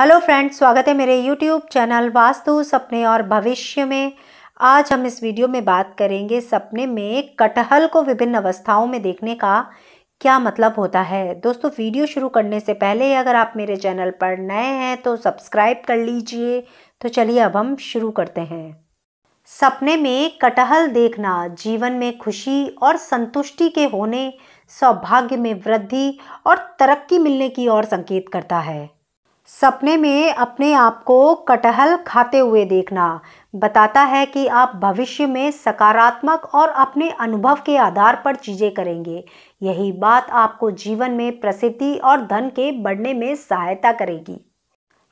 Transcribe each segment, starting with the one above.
hello friends स्वागत है मेरे यूट्यूब चैनल वास्तु सपने और भविष्य में आज हम इस वीडियो में बात करेंगे सपने में कटहल को विभिन्न अवस्थाओं में देखने का क्या मतलब होता है दोस्तों वीडियो शुरू करने से पहले अगर आप मेरे चैनल पर नए हैं तो सब्सक्राइब कर लीजिए तो चलिए अब हम शुरू करते हैं सपने में कटहल देखना जीवन में खुशी और संतुष्टि के होने सौभाग्य में वृद्धि और तरक्की मिलने की ओर संकेत करता है सपने में अपने आप को कटहल खाते हुए देखना बताता है कि आप भविष्य में सकारात्मक और अपने अनुभव के आधार पर चीज़ें करेंगे यही बात आपको जीवन में प्रसिद्धि और धन के बढ़ने में सहायता करेगी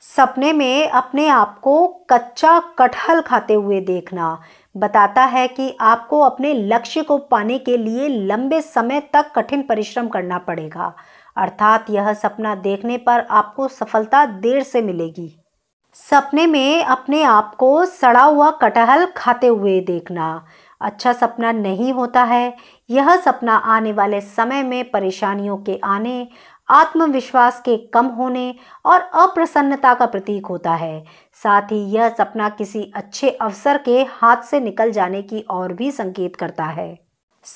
सपने में अपने आप को कच्चा कटहल खाते हुए देखना बताता है कि आपको अपने लक्ष्य को पाने के लिए लंबे समय तक कठिन परिश्रम करना पड़ेगा अर्थात यह सपना देखने पर आपको सफलता देर से मिलेगी सपने में अपने आप को सड़ा हुआ कटहल खाते हुए देखना अच्छा सपना नहीं होता है यह सपना आने वाले समय में परेशानियों के आने आत्मविश्वास के कम होने और अप्रसन्नता का प्रतीक होता है साथ ही यह सपना किसी अच्छे अवसर के हाथ से निकल जाने की ओर भी संकेत करता है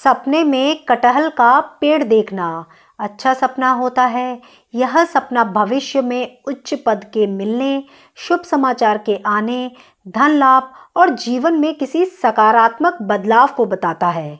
सपने में कटहल का पेड़ देखना अच्छा सपना होता है यह सपना भविष्य में उच्च पद के मिलने शुभ समाचार के आने धन लाभ और जीवन में किसी सकारात्मक बदलाव को बताता है